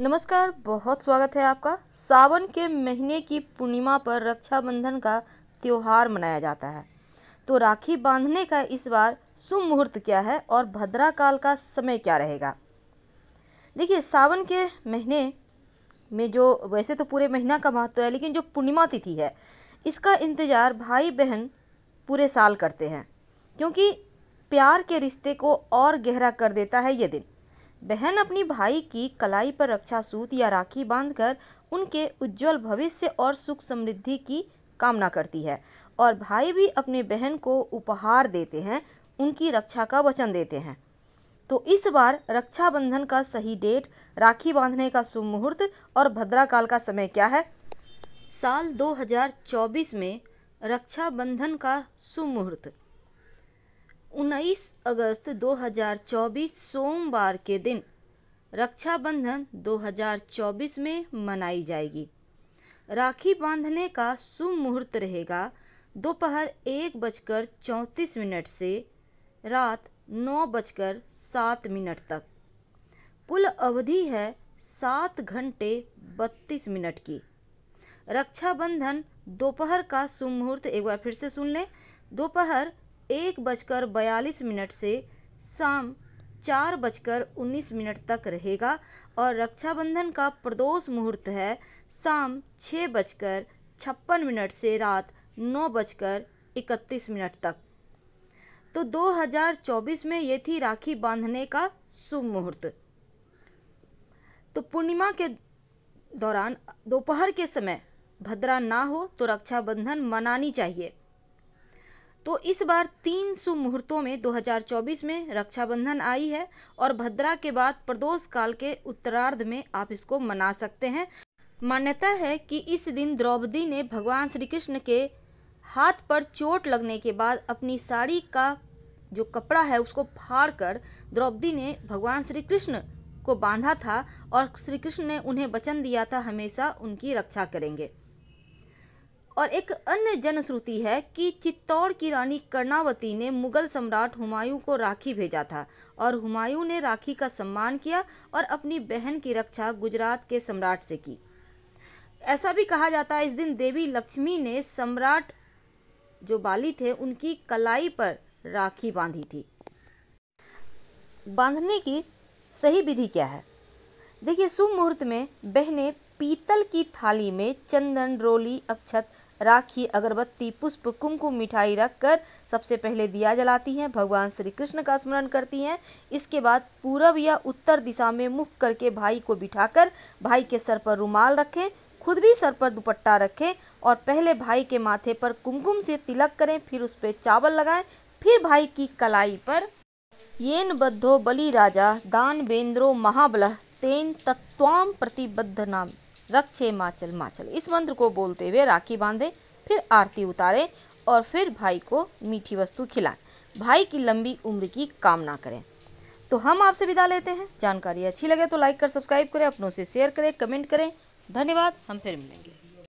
नमस्कार बहुत स्वागत है आपका सावन के महीने की पूर्णिमा पर रक्षाबंधन का त्यौहार मनाया जाता है तो राखी बांधने का इस बार शुभ मुहूर्त क्या है और भद्रा काल का समय क्या रहेगा देखिए सावन के महीने में जो वैसे तो पूरे महीना का महत्व है लेकिन जो पूर्णिमा तिथि है इसका इंतज़ार भाई बहन पूरे साल करते हैं क्योंकि प्यार के रिश्ते को और गहरा कर देता है ये दिन बहन अपनी भाई की कलाई पर रक्षा सूत या राखी बांधकर उनके उज्जवल भविष्य और सुख समृद्धि की कामना करती है और भाई भी अपने बहन को उपहार देते हैं उनकी रक्षा का वचन देते हैं तो इस बार रक्षाबंधन का सही डेट राखी बांधने का शुभ मुहूर्त और भद्रा काल का समय क्या है साल 2024 में रक्षाबंधन का शुभ मुहूर्त उन्नीस अगस्त 2024 सोमवार के दिन रक्षाबंधन 2024 में मनाई जाएगी राखी बांधने का शुभ मुहूर्त रहेगा दोपहर एक बजकर चौंतीस मिनट से रात नौ बजकर सात मिनट तक कुल अवधि है सात घंटे बत्तीस मिनट की रक्षाबंधन दोपहर का शुभ मुहूर्त एक बार फिर से सुन लें दोपहर एक बजकर बयालीस मिनट से शाम चार बजकर उन्नीस मिनट तक रहेगा और रक्षाबंधन का प्रदोष मुहूर्त है शाम छः बजकर छप्पन मिनट से रात नौ बजकर इकतीस मिनट तक तो 2024 में ये थी राखी बांधने का शुभ मुहूर्त तो पूर्णिमा के दौरान दोपहर के समय भद्रा ना हो तो रक्षाबंधन मनानी चाहिए तो इस बार तीन शुभ मुहूर्तों में 2024 में रक्षाबंधन आई है और भद्रा के बाद प्रदोष काल के उत्तरार्ध में आप इसको मना सकते हैं मान्यता है कि इस दिन द्रौपदी ने भगवान श्री कृष्ण के हाथ पर चोट लगने के बाद अपनी साड़ी का जो कपड़ा है उसको फाड़ कर द्रौपदी ने भगवान श्री कृष्ण को बांधा था और श्री कृष्ण ने उन्हें वचन दिया था हमेशा उनकी रक्षा करेंगे और एक अन्य जनश्रुति है कि चित्तौड़ की रानी कर्णावती ने मुगल सम्राट हुमायूं को राखी भेजा था और हुमायूं ने राखी का सम्मान किया और अपनी बहन की रक्षा गुजरात के सम्राट से की ऐसा भी कहा जाता है इस दिन देवी लक्ष्मी ने सम्राट जो बाली थे उनकी कलाई पर राखी बांधी थी बांधने की सही विधि क्या है देखिए शुभ मुहूर्त में बहनें पीतल की थाली में चंदन रोली अक्षत राखी अगरबत्ती पुष्प कुमकुम मिठाई रखकर सबसे पहले दिया जलाती हैं भगवान श्री कृष्ण का स्मरण करती हैं इसके बाद पूरब या उत्तर दिशा में मुख करके भाई को बिठाकर भाई के सर पर रुमाल रखें खुद भी सर पर दुपट्टा रखें और पहले भाई के माथे पर कुमकुम से तिलक करें फिर उस पर चावल लगाएं फिर भाई की कलाई पर येन बद्धो बलि राजा दान बेंद्रो महाबलह तेन तत्वाम प्रतिबद्ध नाम रक्षे माचल माचल इस मंत्र को बोलते हुए राखी बांधे फिर आरती उतारें और फिर भाई को मीठी वस्तु खिलाएं भाई की लंबी उम्र की कामना करें तो हम आपसे विदा लेते हैं जानकारी अच्छी लगे तो लाइक कर सब्सक्राइब करें अपनों से शेयर करें कमेंट करें धन्यवाद हम फिर मिलेंगे